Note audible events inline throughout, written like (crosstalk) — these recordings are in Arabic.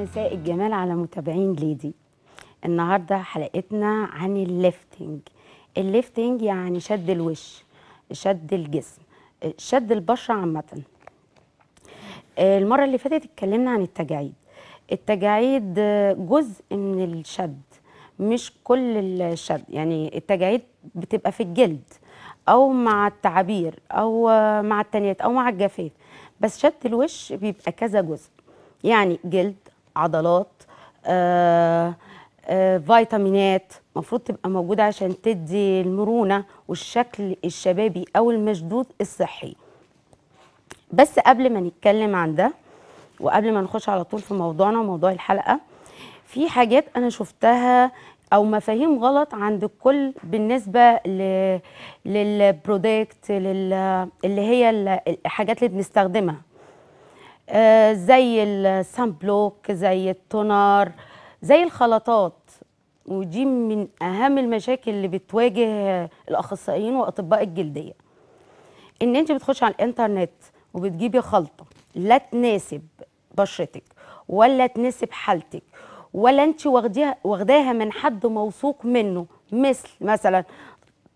مساء الجمال على متابعين ليدي النهارده حلقتنا عن الليفتنج الليفتنج يعني شد الوش شد الجسم شد البشره عامه المره اللي فاتت اتكلمنا عن التجاعيد التجاعيد جزء من الشد مش كل الشد يعني التجاعيد بتبقى في الجلد او مع التعابير او مع التنيات او مع الجفاف بس شد الوش بيبقى كذا جزء يعني جلد عضلات آه, آه، فيتامينات المفروض تبقى موجوده عشان تدي المرونه والشكل الشبابي او المشدود الصحي بس قبل ما نتكلم عن ده وقبل ما نخش على طول في موضوعنا وموضوع الحلقه في حاجات انا شفتها او مفاهيم غلط عند الكل بالنسبه للبرودكت لل... اللي هي الحاجات اللي بنستخدمها آه، زي السان بلوك زي التونر زي الخلطات ودي من اهم المشاكل اللي بتواجه الاخصائيين واطباء الجلديه ان انت بتخش على الانترنت وبتجيبي خلطه لا تناسب بشرتك ولا تناسب حالتك ولا انت واخداها من حد موثوق منه مثل مثلا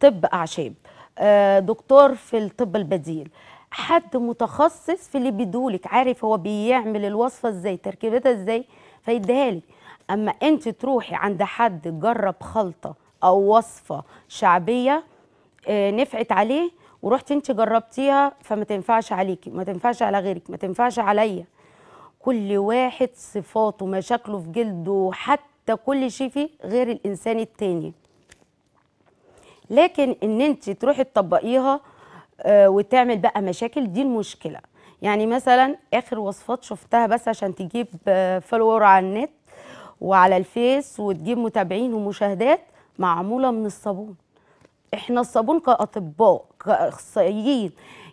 طب اعشاب آه، دكتور في الطب البديل حد متخصص في اللي بيدولك عارف هو بيعمل الوصفه ازاي تركيبتها ازاي فيديها لك اما انت تروحي عند حد جرب خلطه او وصفه شعبيه آه، نفعت عليه ورحت انت جربتيها فما تنفعش عليكي ما تنفعش على غيرك ما تنفعش عليا كل واحد صفاته مشاكله في جلده حتى كل شيء فيه غير الانسان التاني لكن ان انت تروحي تطبقيها آه، وتعمل بقى مشاكل دي المشكله يعني مثلا اخر وصفات شفتها بس عشان تجيب فولور آه، على النت وعلى الفيس وتجيب متابعين ومشاهدات معموله من الصابون احنا الصابون كاطباء كاخصائيين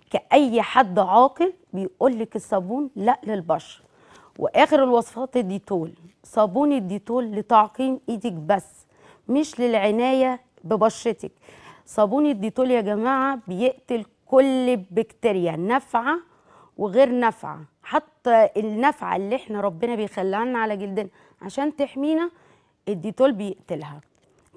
كاي حد عاقل بيقول لك الصابون لا للبشره واخر الوصفات الديتول صابون الديتول لتعقيم ايدك بس مش للعنايه ببشرتك صابون الديتول يا جماعه بيقتل كل بكتيريا نافعه وغير نافعه حتى النافعه اللي احنا ربنا بيخليها لنا على جلدنا عشان تحمينا الديتول بيقتلها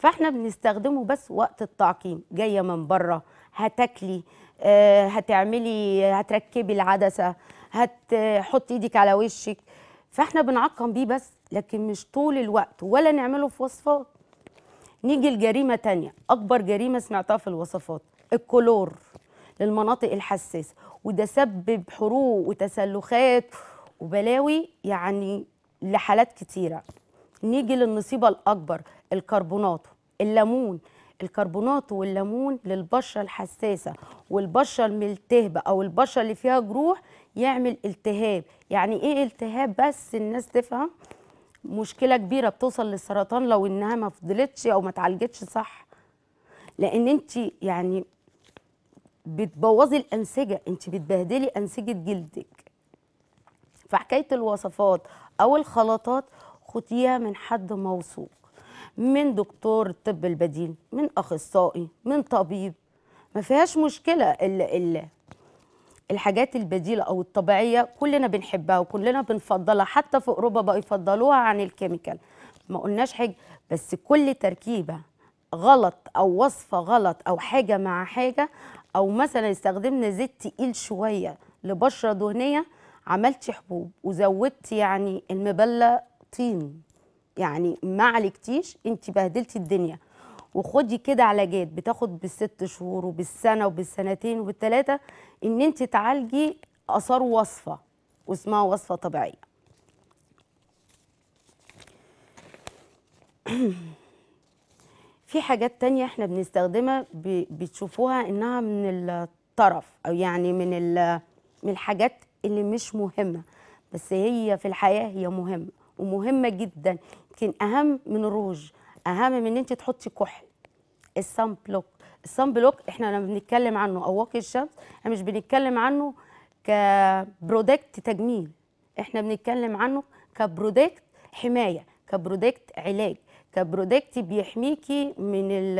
فاحنا بنستخدمه بس وقت التعقيم جايه من بره هتاكلي آه، هتعملي هتركبي العدسه هتحطي ايدك على وشك فاحنا بنعقم بيه بس لكن مش طول الوقت ولا نعمله في وصفات نيجي لجريمه تانية اكبر جريمه سمعتها في الوصفات الكلور للمناطق الحساسه وده سبب حروق وتسلخات وبلاوي يعني لحالات كتيره نيجي للنصيبه الاكبر الكربونات الليمون الكربونات والليمون للبشره الحساسه والبشره الملتهبه او البشره اللي فيها جروح يعمل التهاب يعني ايه التهاب بس الناس تفهم مشكله كبيره بتوصل للسرطان لو انها ما فضلتش او ما اتعالجتش صح لان انت يعني بتبوظي الانسجه انت بتبهدلي انسجه جلدك فحكايه الوصفات او الخلطات خديها من حد موثوق من دكتور طب البديل من اخصائي من طبيب ما فيهاش مشكله الا الا الحاجات البديله او الطبيعيه كلنا بنحبها وكلنا بنفضلها حتى في اوروبا بقوا يفضلوها عن الكيميكال ما قلناش حاجه بس كل تركيبه غلط او وصفه غلط او حاجه مع حاجه او مثلا استخدمنا زيت تقيل شويه لبشره دهنيه عملتي حبوب وزودتي يعني المبلة طين يعني ما عليكتيش انت بهدلتي الدنيا وخدي كده علاجات بتاخد بالست شهور وبالسنه وبالسنتين وبالثلاثه ان انت تعالجي اثار وصفه واسمها وصفه طبيعيه (clears throat) في حاجات تانية احنا بنستخدمها بتشوفوها انها من الطرف او يعني من من الحاجات اللي مش مهمه بس هي في الحياه هي مهمه ومهمه جدا يمكن اهم من الروج اهم من ان انت تحطي كحل السان بلوك السان بلوك احنا لما بنتكلم عنه او واقي الشمس احنا مش بنتكلم عنه كبرودكت تجميل احنا بنتكلم عنه كبرودكت حمايه كبرودكت علاج كبرودكت بيحميكي من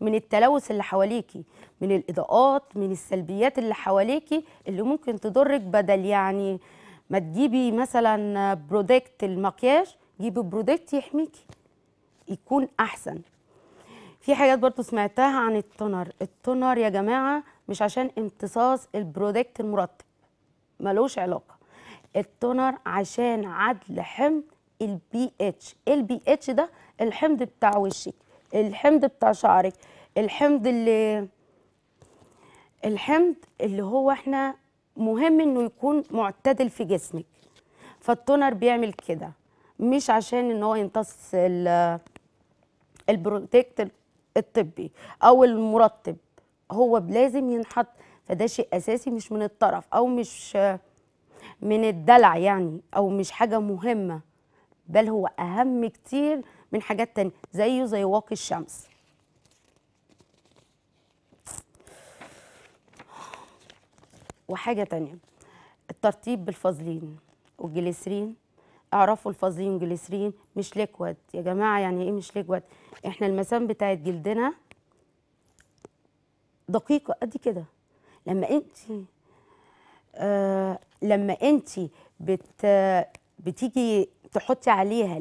من التلوث اللي حواليكي من الاضاءات من السلبيات اللي حواليكي اللي ممكن تضرك بدل يعني ما تجيبي مثلا برودكت المكياج جيبي برودكت يحميكي يكون احسن في حاجات برضو سمعتها عن التونر التونر يا جماعه مش عشان امتصاص البرودكت المرطب ملوش علاقه التونر عشان عدل حمض البي اتش البي اتش ده الحمض بتاع وشك الحمض بتاع شعرك الحمض اللي الحمض اللي هو احنا مهم انه يكون معتدل في جسمك فالتونر بيعمل كده مش عشان ان هو يمتص البروتكت الطبي او المرطب هو لازم ينحط فده شيء اساسي مش من الطرف او مش من الدلع يعني او مش حاجه مهمه بل هو أهم كتير من حاجات تانية زيه زي واقي الشمس وحاجة تانية الترطيب بالفازلين والجليسرين اعرفوا الفازلين والجليسرين مش ليكواد يا جماعة يعني ايه مش ليكواد احنا المسام بتاعت جلدنا دقيقة قد كده لما انت آه لما انت بت بتيجي تحطي عليها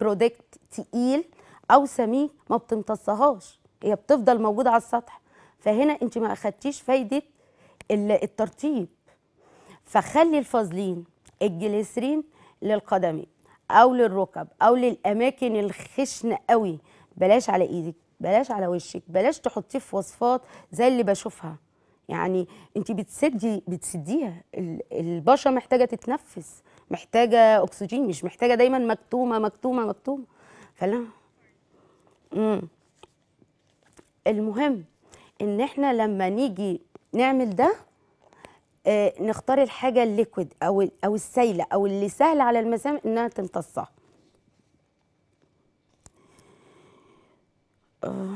برودكت آه، تقيل او سميك ما بتمتصهاش هي بتفضل موجوده على السطح فهنا انت ما اخدتيش فايده الترطيب فخلي الفازلين الجليسرين للقدمين او للركب او للاماكن الخشنه قوي بلاش على ايدك بلاش على وشك بلاش تحطيه في وصفات زي اللي بشوفها يعني انت بتسدي بتسديها البشره محتاجه تتنفس محتاجه اكسجين مش محتاجه دايما مكتومه مكتومه مكتومه فلا امم المهم ان احنا لما نيجي نعمل ده آه نختار الحاجه الليكويد او او السايله او اللي سهل على المسام انها تمتصها آه.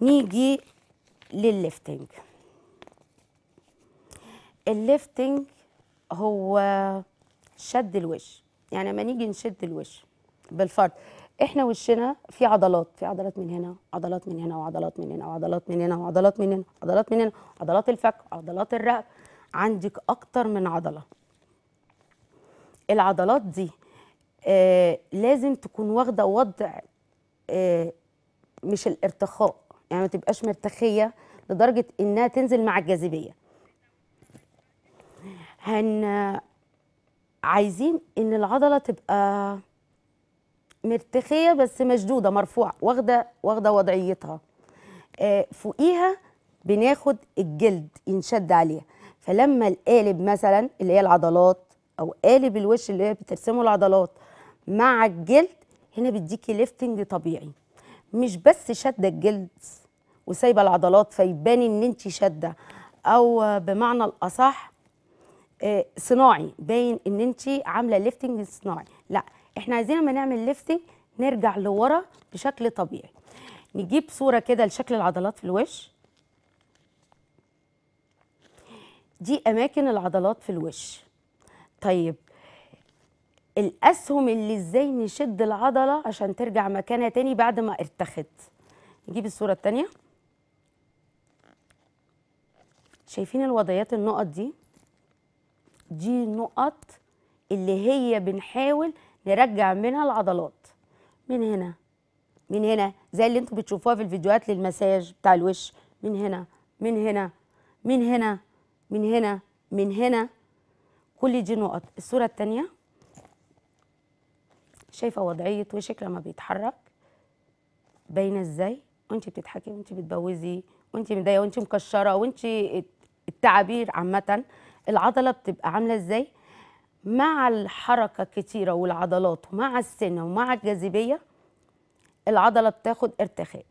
نيجي للليفتنج الليفتنج هو شد الوش يعني لما نيجي نشد الوش بالفرد احنا وشنا في عضلات في عضلات من هنا عضلات من هنا وعضلات من هنا وعضلات من هنا وعضلات من هنا عضلات من هنا عضلات الفك عضلات الرقبه عندك اكتر من عضله العضلات دي آه لازم تكون واخده وضع آه مش الارتخاء يعني ما تبقاش مرتخيه لدرجه انها تنزل مع الجاذبيه هن عايزين ان العضله تبقى مرتخيه بس مشدوده مرفوعه واخده واخده وضعيتها آه، فوقيها بناخد الجلد ينشد عليها فلما القالب مثلا اللي هي العضلات او قالب الوش اللي هي بترسمه العضلات مع الجلد هنا بيديكي ليفتنج طبيعي مش بس شاده الجلد وسايبه العضلات فيبان ان انت شاده او بمعنى الاصح آه، صناعي باين ان انت عامله ليفتنج صناعي لا احنا عايزين لما نعمل ليفتنج نرجع لورا بشكل طبيعي نجيب صوره كده لشكل العضلات في الوش دي اماكن العضلات في الوش طيب الاسهم اللي ازاي نشد العضله عشان ترجع مكانها تاني بعد ما ارتخت نجيب الصوره التانيه شايفين الوضعيات النقط دي دي النقط اللي هي بنحاول نرجع منها العضلات من هنا من هنا زي اللي انتم بتشوفوها في الفيديوهات للمساج بتاع الوش من هنا من هنا من هنا من هنا من هنا كل دي نقط الصورة الثانيه شايفة وضعية وشك لما بيتحرك باينة ازاي وانت بتضحكي وانت بتبوزي وانت مضايقة وانت مكشرة وانت التعابير عامة العضله بتبقى عامله ازاي مع الحركه كتيره والعضلات ومع السن ومع الجاذبيه العضله بتاخد ارتخاء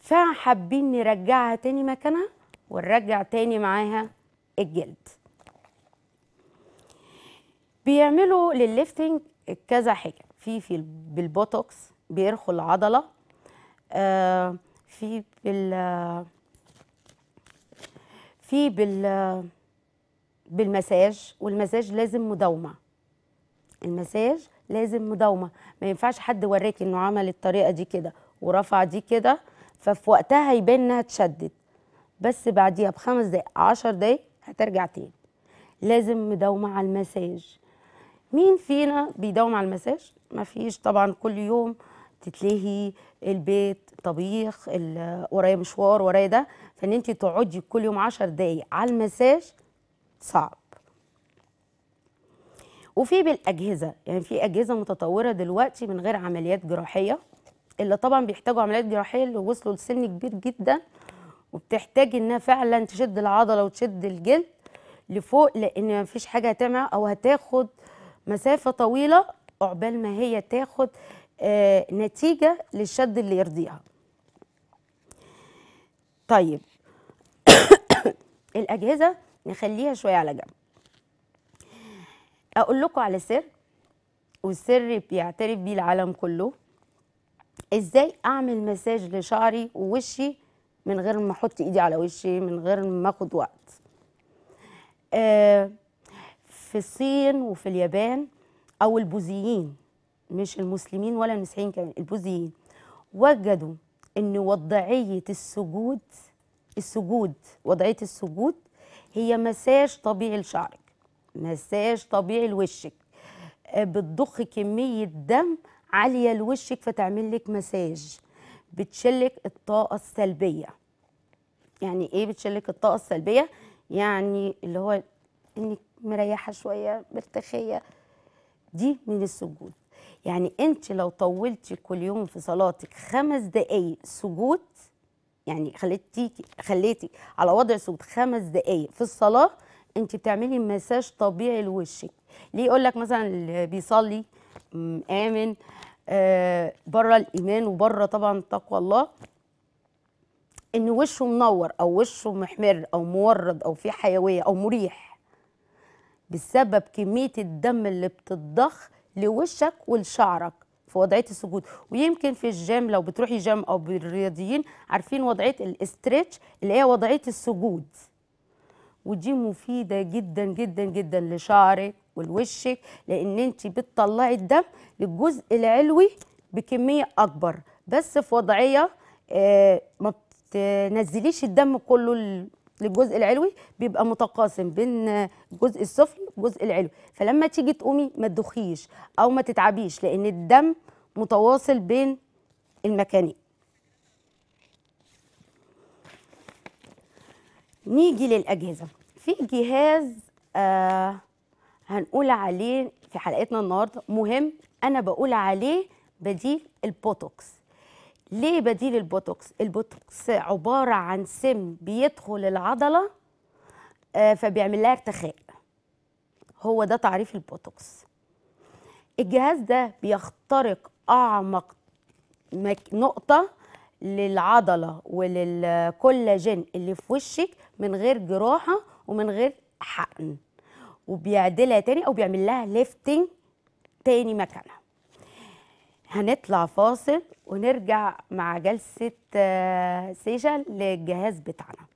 فحابين نرجعها تاني مكانها ونرجع تاني معاها الجلد بيعملوا للليفتنج كذا حاجه في في بالبوتوكس بيرخوا العضله آه في بال في بال بالمساج والمساج لازم مداومه المساج لازم مداومه ما ينفعش حد وراك انه عمل الطريقه دي كده ورفع دي كده ففي وقتها يبان انها اتشدت بس بعديها بخمس دقايق عشر دقايق هترجع تاني لازم مداومه على المساج مين فينا بيداوم على المساج ما فيش طبعا كل يوم تتلهي البيت طبيخ ورايا مشوار ورايا ده فان انت تقعدي كل يوم 10 دقايق على المساج صعب وفي بالاجهزه يعني في اجهزه متطوره دلوقتي من غير عمليات جراحيه اللي طبعا بيحتاجوا عمليات جراحيه اللي وصلوا لسن كبير جدا وبتحتاج انها فعلا تشد العضله وتشد الجلد لفوق لان مفيش حاجه هتعمل او هتاخد مسافه طويله عقبال ما هي تاخد آه، نتيجه للشد اللي يرضيها طيب (coughs) الاجهزه نخليها شويه على جنب اقول لكم على سر والسر بيعترف بيه العالم كله ازاي اعمل مساج لشعري ووشي من غير ما احط ايدي على وشي من غير ما اخد وقت آه في الصين وفي اليابان او البوذيين مش المسلمين ولا المسيحيين كمان البوذيين وجدوا ان وضعيه السجود السجود وضعيه السجود هي مساج طبيعي لشعرك مساج طبيعي لوشك آه، بتضخ كميه دم عاليه لوشك فتعمل لك مساج بتشلك الطاقه السلبيه يعني ايه بتشلك الطاقه السلبيه يعني اللي هو انك مريحه شويه مرتخيه دي من السجود يعني انت لو طولتي كل يوم في صلاتك خمس دقايق سجود يعني خليتي خليتي على وضع صوت خمس دقائق في الصلاه انت بتعملي مساج طبيعي لوشك ليه يقول لك مثلا اللي بيصلي امن آه بره الايمان وبره طبعا تقوى الله ان وشه منور او وشه محمر او مورد او في حيويه او مريح بسبب كميه الدم اللي بتضخ لوشك ولشعرك في وضعيه السجود ويمكن في الجيم لو بتروحي جيم او بالرياضيين عارفين وضعيه الاسترتش اللي هي وضعيه السجود ودي مفيده جدا جدا جدا لشعرك ولوشك لان انت بتطلعي الدم للجزء العلوي بكميه اكبر بس في وضعيه آه ما بتنزليش الدم كله للجزء العلوي بيبقى متقاسم بين الجزء السفلي والجزء العلوي فلما تيجي تقومي ما تدخيش او ما تتعبيش لان الدم متواصل بين المكانين نيجي للاجهزه في جهاز آه هنقول عليه في حلقتنا النهارده مهم انا بقول عليه بديل البوتوكس ليه بديل البوتوكس البوتوكس عباره عن سم بيدخل العضله آه، فبيعمل لها ارتخاء هو ده تعريف البوتوكس الجهاز ده بيخترق اعمق نقطه للعضله وللكولاجين اللي في وشك من غير جراحه ومن غير حقن وبيعدلها تاني او بيعمل لها ليفتنج تاني مكانها هنطلع فاصل ونرجع مع جلسة آه، سيشن للجهاز بتاعنا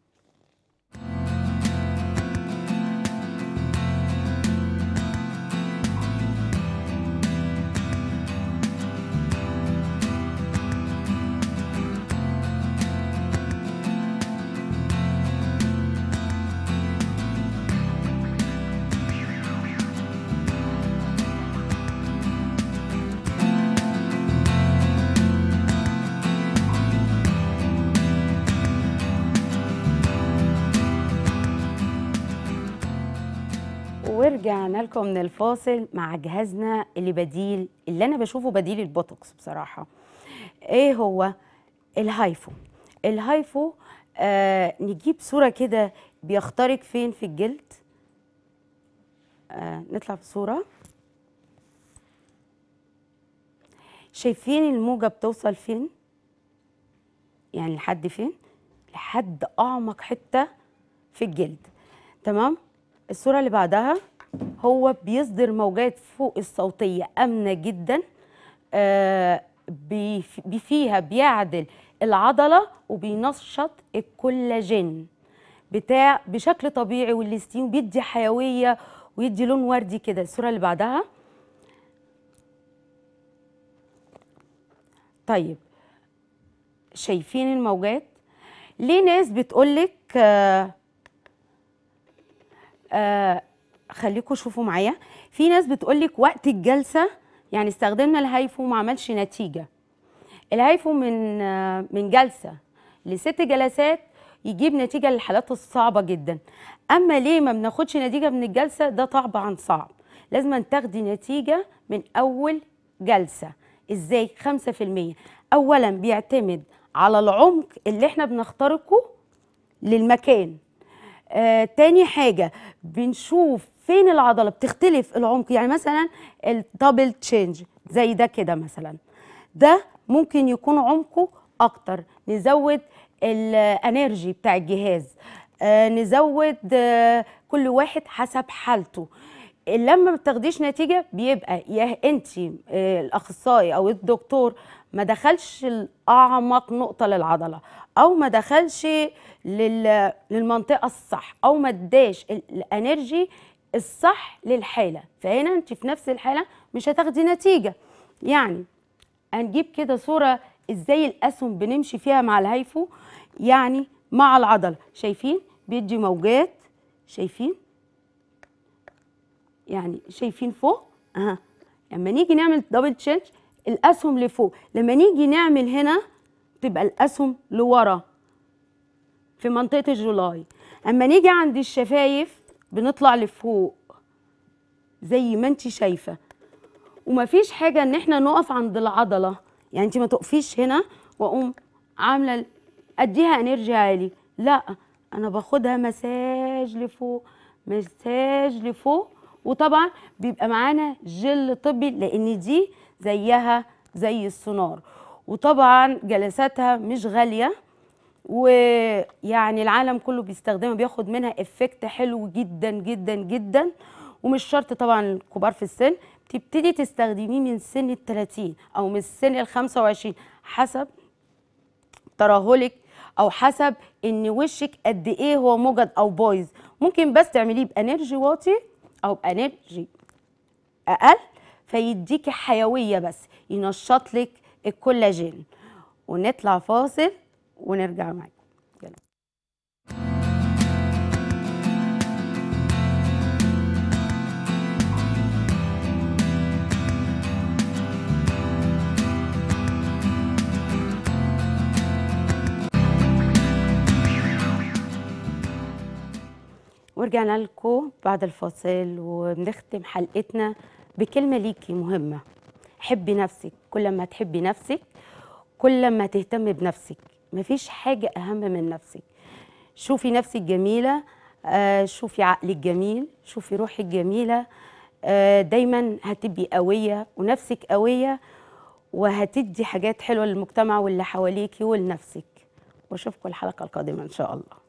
رجعنا لكم من الفاصل مع جهازنا اللي بديل اللي انا بشوفه بديل البوتوكس بصراحه ايه هو الهايفو الهايفو آه نجيب صوره كده بيخترق فين في الجلد آه نطلع في صوره شايفين الموجه بتوصل فين يعني لحد فين لحد اعمق حته في الجلد تمام الصوره اللي بعدها هو بيصدر موجات فوق الصوتيه امنه جدا آه، فيها بيعدل العضله وبينشط الكولاجين بتاع بشكل طبيعي والليستين بيدي حيويه ويدي لون وردي كده الصوره اللي بعدها طيب شايفين الموجات ليه ناس بتقولك آآ آه، آآ آه، خليكم شوفوا معايا في ناس بتقول لك وقت الجلسه يعني استخدمنا الهايفو وما عملش نتيجه الهايفو من من جلسه لست جلسات يجيب نتيجه للحالات الصعبه جدا اما ليه ما بناخدش نتيجه من الجلسه ده طبعا صعب لازم تاخدي نتيجه من اول جلسه ازاي 5% اولا بيعتمد على العمق اللي احنا بنخترقه للمكان آه تاني حاجه بنشوف فين العضله بتختلف العمق يعني مثلا الدبل تشينج زي ده كده مثلا ده ممكن يكون عمقه اكتر نزود الانرجي بتاع الجهاز آه نزود آه كل واحد حسب حالته لما ما بتاخديش نتيجه بيبقى يا انت آه، الاخصائي او الدكتور ما دخلش الاعمق نقطه للعضله او ما دخلش للمنطقه الصح او ما اداش الانرجي الصح للحالة فهنا انت في نفس الحالة مش هتاخدي نتيجة يعني هنجيب كده صورة ازاي الاسهم بنمشي فيها مع الهيفو يعني مع العضلة شايفين بيدي موجات شايفين يعني شايفين فوق اها لما نيجي نعمل دبل تشنج الاسهم لفوق لما نيجي نعمل هنا تبقى الاسهم لورا في منطقه الجولاي اما نيجي عند الشفايف بنطلع لفوق زي ما انت شايفه ومفيش حاجه ان احنا نقف عند العضله يعني انت ما تقفيش هنا واقوم عامله اديها انرجي عالي لا انا باخدها مساج لفوق مساج لفوق وطبعا بيبقى معانا جل طبي لان دي زيها زي السونار وطبعا جلساتها مش غاليه ويعني العالم كله بيستخدمها بياخد منها افكت حلو جدا جدا جدا ومش شرط طبعا الكبار في السن تبتدي تستخدميه من سن ال 30 او من سن ال 25 حسب ترهلك او حسب ان وشك قد ايه هو موجد او بايظ ممكن بس تعمليه بانرجي واطي او بانرجي اقل فيديكي حيويه بس ينشط لك الكولاجين ونطلع فاصل ونرجع معاكم يلا ورجعنا لكم بعد الفاصل وبنختم حلقتنا بكلمة ليكي مهمة حبي نفسك كل ما تحبي نفسك كل ما تهتمي بنفسك مفيش حاجة أهم من نفسك شوفي نفسك جميلة آه، شوفي عقلك جميل شوفي روحك جميلة آه، دايما هتبقي قوية ونفسك قوية وهتدي حاجات حلوة للمجتمع واللي حواليكي ولنفسك واشوفكم الحلقة القادمة إن شاء الله